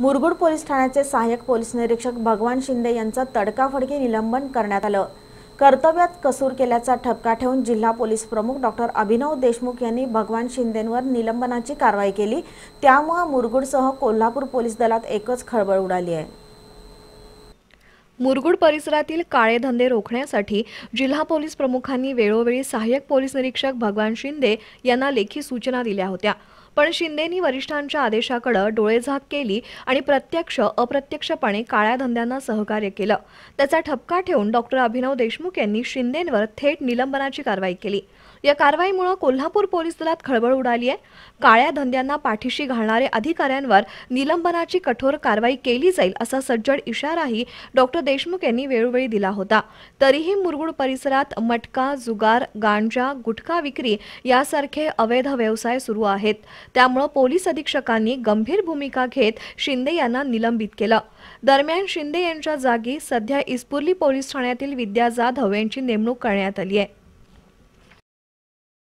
Murgud police ठाण्याचे सहाय्यक police निरीक्षक भगवान शिंदे यांचं तडकाफडकी निलंबन करण्यात आलं कर्तव्यात कसूर केल्याचा ठपका ठेवून जिल्हा पोलीस प्रमुख डॉक्टर अभिनव देशमुख यांनी भगवान शिंदेंवर निलंबनाची कारवाई केली त्यामुळे मुरगुडसह कोल्हापूर पोलीस दलात एकच खळबळ उडाली आहे मुरगुड परिसरातील काळे धंदे रोखण्यासाठी जिल्हा पोलीस प्रमुखांनी वेळोवेळी सहाय्यक पोलीस निरीक्षक भगवान शिंदे यांना लेखी सूचना दिल्या होत्या पण शिंदेनी वरिष्ठांच्या आदेशाकडे डोळेझाक केली आणि प्रत्यक्ष अप्रत्यक्षपणे काळ्या धंद्यांना सहकार्य केलं त्याचा ठपका ठेवून डॉक्टर अभिनव देशमुख यांनी शिंदेंवर थेट निलंबनाची कारवाई केली या कारवाईमुळे कोल्हापूर पोलीस दलात खळबळ उडाली आहे काळ्या धंद्यांना पाठीशी घालणारे अधिकाऱ्यांवर निलंबनाची कठोर कारवाई केली जाईल असा सज्जड इशाराही डॉक्टर देशमुख यांनी वेळोवेळी दिला होता तरीही मुरगुड परिसरात मटका जुगार गांजा गुटखा विक्री यासारखे अवैध व्यवसाय सुरू आहेत त्यामुळे पोलीस अधीक्षकांनी गंभीर भूमिका घेत शिंदे यांना निलंबित केलं दरम्यान शिंदे यांच्या जागी सध्या इस्पुर्ली पोलीस ठाण्यातील विद्या जाधव यांची नेमणूक करण्यात आली आहे